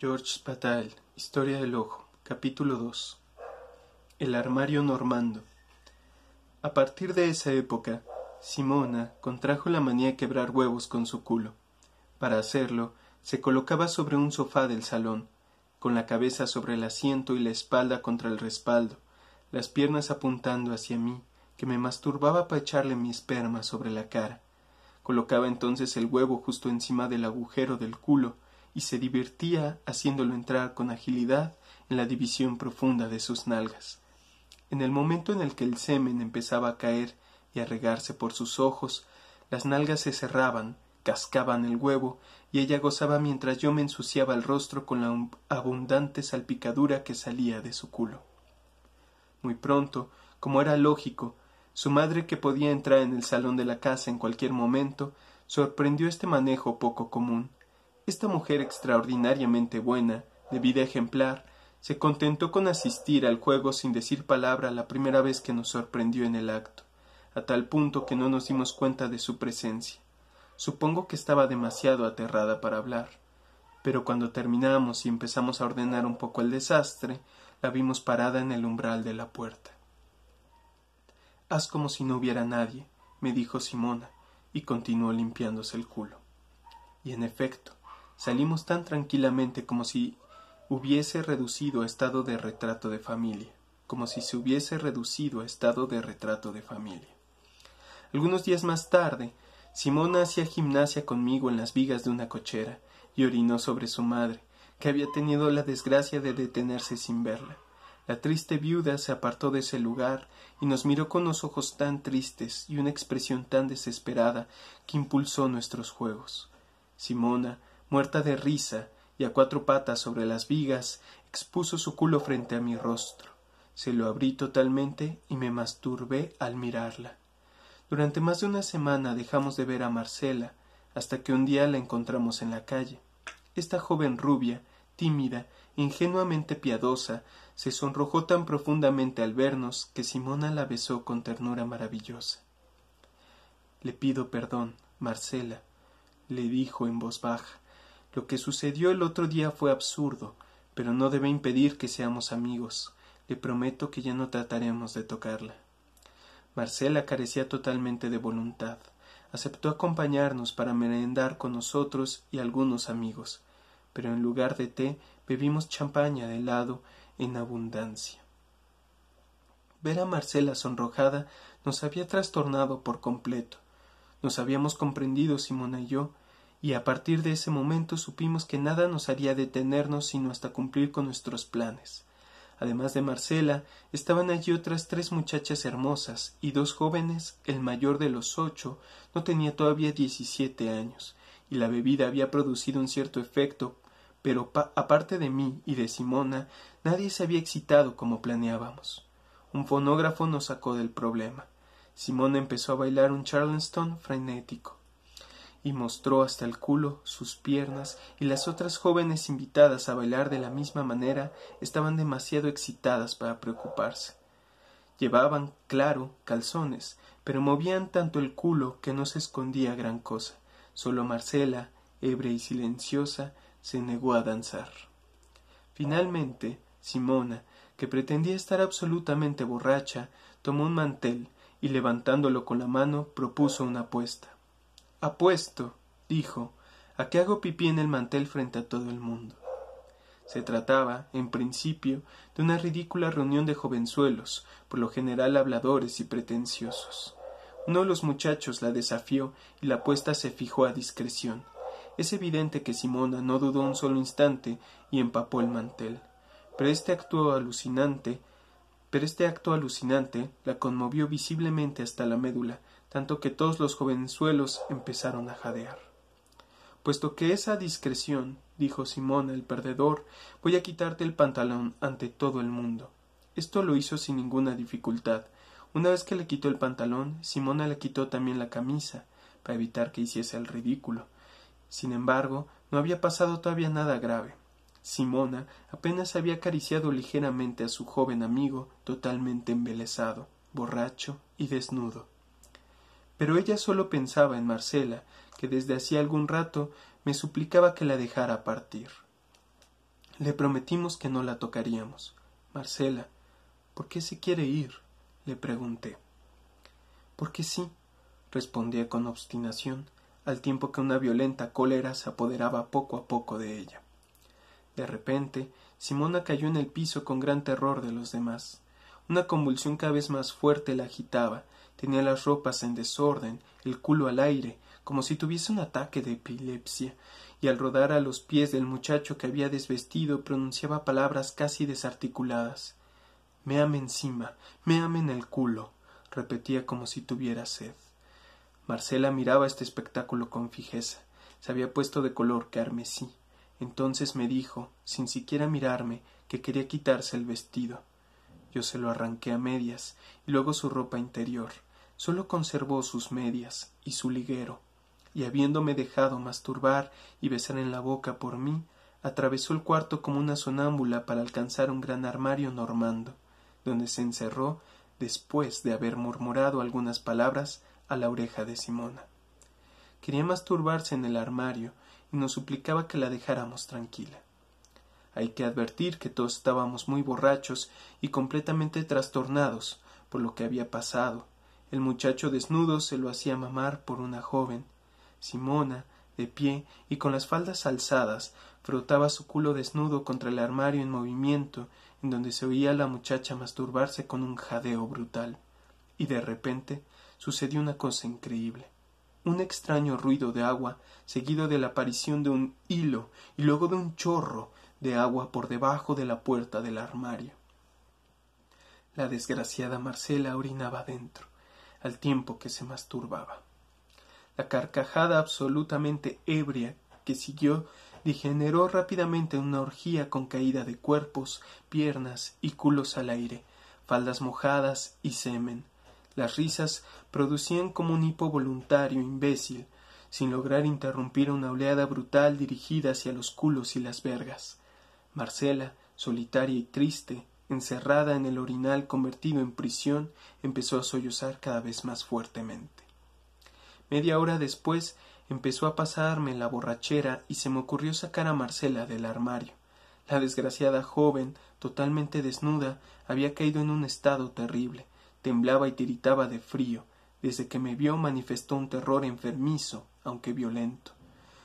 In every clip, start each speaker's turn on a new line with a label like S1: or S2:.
S1: George Historia del Ojo, capítulo 2. El armario normando. A partir de esa época, Simona contrajo la manía de quebrar huevos con su culo. Para hacerlo, se colocaba sobre un sofá del salón, con la cabeza sobre el asiento y la espalda contra el respaldo, las piernas apuntando hacia mí, que me masturbaba para echarle mi esperma sobre la cara. Colocaba entonces el huevo justo encima del agujero del culo, y se divertía haciéndolo entrar con agilidad en la división profunda de sus nalgas. En el momento en el que el semen empezaba a caer y a regarse por sus ojos, las nalgas se cerraban, cascaban el huevo, y ella gozaba mientras yo me ensuciaba el rostro con la abundante salpicadura que salía de su culo. Muy pronto, como era lógico, su madre, que podía entrar en el salón de la casa en cualquier momento, sorprendió este manejo poco común, esta mujer extraordinariamente buena, de vida ejemplar, se contentó con asistir al juego sin decir palabra la primera vez que nos sorprendió en el acto, a tal punto que no nos dimos cuenta de su presencia. Supongo que estaba demasiado aterrada para hablar. Pero cuando terminamos y empezamos a ordenar un poco el desastre, la vimos parada en el umbral de la puerta. Haz como si no hubiera nadie, me dijo Simona, y continuó limpiándose el culo. Y en efecto, Salimos tan tranquilamente como si hubiese reducido a estado de retrato de familia, como si se hubiese reducido a estado de retrato de familia. Algunos días más tarde, Simona hacía gimnasia conmigo en las vigas de una cochera y orinó sobre su madre, que había tenido la desgracia de detenerse sin verla. La triste viuda se apartó de ese lugar y nos miró con los ojos tan tristes y una expresión tan desesperada que impulsó nuestros juegos. Simona, muerta de risa y a cuatro patas sobre las vigas, expuso su culo frente a mi rostro. Se lo abrí totalmente y me masturbé al mirarla. Durante más de una semana dejamos de ver a Marcela, hasta que un día la encontramos en la calle. Esta joven rubia, tímida, ingenuamente piadosa, se sonrojó tan profundamente al vernos que Simona la besó con ternura maravillosa. Le pido perdón, Marcela, le dijo en voz baja. Lo que sucedió el otro día fue absurdo, pero no debe impedir que seamos amigos. Le prometo que ya no trataremos de tocarla. Marcela carecía totalmente de voluntad. Aceptó acompañarnos para merendar con nosotros y algunos amigos, pero en lugar de té bebimos champaña de helado en abundancia. Ver a Marcela sonrojada nos había trastornado por completo. Nos habíamos comprendido Simona y yo, y a partir de ese momento supimos que nada nos haría detenernos sino hasta cumplir con nuestros planes. Además de Marcela, estaban allí otras tres muchachas hermosas y dos jóvenes, el mayor de los ocho, no tenía todavía diecisiete años, y la bebida había producido un cierto efecto, pero aparte de mí y de Simona, nadie se había excitado como planeábamos. Un fonógrafo nos sacó del problema. Simona empezó a bailar un charleston frenético y mostró hasta el culo sus piernas, y las otras jóvenes invitadas a bailar de la misma manera estaban demasiado excitadas para preocuparse. Llevaban, claro, calzones, pero movían tanto el culo que no se escondía gran cosa. Solo Marcela, ebria y silenciosa, se negó a danzar. Finalmente, Simona, que pretendía estar absolutamente borracha, tomó un mantel y levantándolo con la mano propuso una apuesta. Apuesto, dijo, a que hago pipí en el mantel frente a todo el mundo. Se trataba, en principio, de una ridícula reunión de jovenzuelos, por lo general habladores y pretenciosos. Uno de los muchachos la desafió y la apuesta se fijó a discreción. Es evidente que Simona no dudó un solo instante y empapó el mantel. Pero este acto alucinante, pero este acto alucinante la conmovió visiblemente hasta la médula, tanto que todos los jovenzuelos empezaron a jadear. Puesto que esa discreción, dijo Simona el perdedor, voy a quitarte el pantalón ante todo el mundo. Esto lo hizo sin ninguna dificultad. Una vez que le quitó el pantalón, Simona le quitó también la camisa, para evitar que hiciese el ridículo. Sin embargo, no había pasado todavía nada grave. Simona apenas había acariciado ligeramente a su joven amigo, totalmente embelesado, borracho y desnudo pero ella solo pensaba en Marcela, que desde hacía algún rato me suplicaba que la dejara partir. Le prometimos que no la tocaríamos. Marcela, ¿por qué se quiere ir? le pregunté. Porque sí, respondía con obstinación, al tiempo que una violenta cólera se apoderaba poco a poco de ella. De repente, Simona cayó en el piso con gran terror de los demás. Una convulsión cada vez más fuerte la agitaba. Tenía las ropas en desorden, el culo al aire, como si tuviese un ataque de epilepsia, y al rodar a los pies del muchacho que había desvestido pronunciaba palabras casi desarticuladas. Me ame encima, me ame en el culo, repetía como si tuviera sed. Marcela miraba este espectáculo con fijeza. Se había puesto de color carmesí. Entonces me dijo, sin siquiera mirarme, que quería quitarse el vestido. Yo se lo arranqué a medias, y luego su ropa interior. Solo conservó sus medias y su liguero, y habiéndome dejado masturbar y besar en la boca por mí, atravesó el cuarto como una sonámbula para alcanzar un gran armario normando, donde se encerró después de haber murmurado algunas palabras a la oreja de Simona. Quería masturbarse en el armario y nos suplicaba que la dejáramos tranquila. Hay que advertir que todos estábamos muy borrachos y completamente trastornados por lo que había pasado. El muchacho desnudo se lo hacía mamar por una joven. Simona, de pie y con las faldas alzadas, frotaba su culo desnudo contra el armario en movimiento, en donde se oía a la muchacha masturbarse con un jadeo brutal. Y de repente sucedió una cosa increíble. Un extraño ruido de agua, seguido de la aparición de un hilo y luego de un chorro, de agua por debajo de la puerta del armario. La desgraciada Marcela orinaba dentro, al tiempo que se masturbaba. La carcajada absolutamente ebria que siguió degeneró rápidamente en una orgía con caída de cuerpos, piernas y culos al aire, faldas mojadas y semen. Las risas producían como un hipo voluntario imbécil, sin lograr interrumpir una oleada brutal dirigida hacia los culos y las vergas. Marcela, solitaria y triste, encerrada en el orinal convertido en prisión, empezó a sollozar cada vez más fuertemente. Media hora después empezó a pasarme la borrachera y se me ocurrió sacar a Marcela del armario. La desgraciada joven, totalmente desnuda, había caído en un estado terrible, temblaba y tiritaba de frío. Desde que me vio manifestó un terror enfermizo, aunque violento.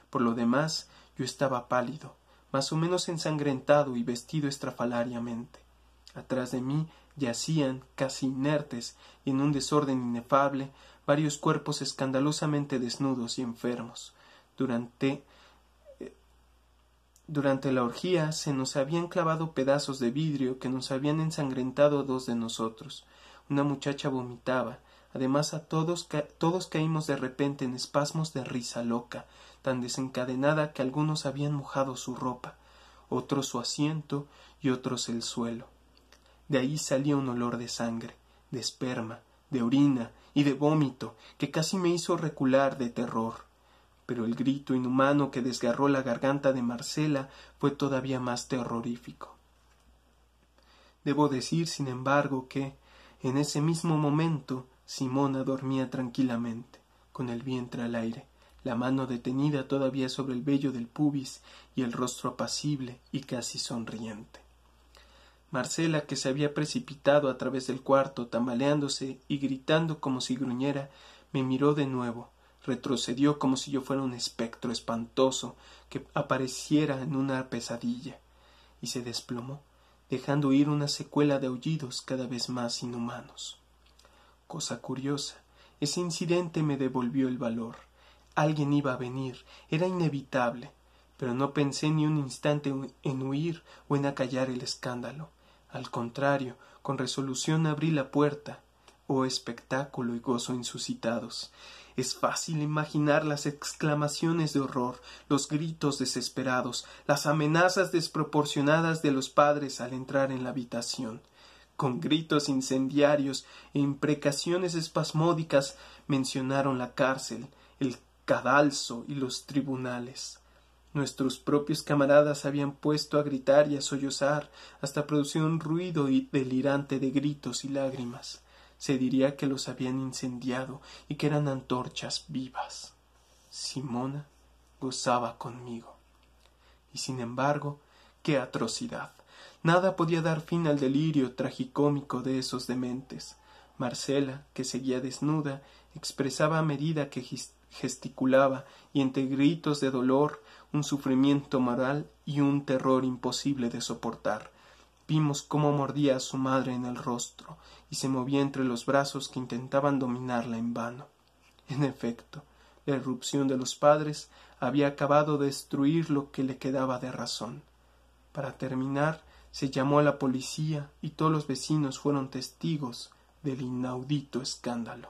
S1: Por lo demás, yo estaba pálido, más o menos ensangrentado y vestido estrafalariamente. Atrás de mí yacían, casi inertes y en un desorden inefable, varios cuerpos escandalosamente desnudos y enfermos. Durante eh, durante la orgía se nos habían clavado pedazos de vidrio que nos habían ensangrentado dos de nosotros. Una muchacha vomitaba, Además a todos, todos caímos de repente en espasmos de risa loca, tan desencadenada que algunos habían mojado su ropa, otros su asiento y otros el suelo. De ahí salía un olor de sangre, de esperma, de orina y de vómito, que casi me hizo recular de terror. Pero el grito inhumano que desgarró la garganta de Marcela fue todavía más terrorífico. Debo decir, sin embargo, que, en ese mismo momento, Simona dormía tranquilamente, con el vientre al aire, la mano detenida todavía sobre el vello del pubis y el rostro apacible y casi sonriente. Marcela, que se había precipitado a través del cuarto, tambaleándose y gritando como si gruñera, me miró de nuevo, retrocedió como si yo fuera un espectro espantoso que apareciera en una pesadilla, y se desplomó, dejando ir una secuela de aullidos cada vez más inhumanos. Cosa curiosa. Ese incidente me devolvió el valor. Alguien iba a venir, era inevitable, pero no pensé ni un instante en huir o en acallar el escándalo. Al contrario, con resolución abrí la puerta. Oh espectáculo y gozo insuscitados. Es fácil imaginar las exclamaciones de horror, los gritos desesperados, las amenazas desproporcionadas de los padres al entrar en la habitación con gritos incendiarios e imprecaciones espasmódicas mencionaron la cárcel, el cadalso y los tribunales. Nuestros propios camaradas habían puesto a gritar y a sollozar hasta producir un ruido delirante de gritos y lágrimas. Se diría que los habían incendiado y que eran antorchas vivas. Simona gozaba conmigo. Y sin embargo, qué atrocidad. Nada podía dar fin al delirio tragicómico de esos dementes. Marcela, que seguía desnuda, expresaba a medida que gesticulaba y entre gritos de dolor un sufrimiento moral y un terror imposible de soportar. Vimos cómo mordía a su madre en el rostro y se movía entre los brazos que intentaban dominarla en vano. En efecto, la irrupción de los padres había acabado de destruir lo que le quedaba de razón. Para terminar, se llamó a la policía y todos los vecinos fueron testigos del inaudito escándalo.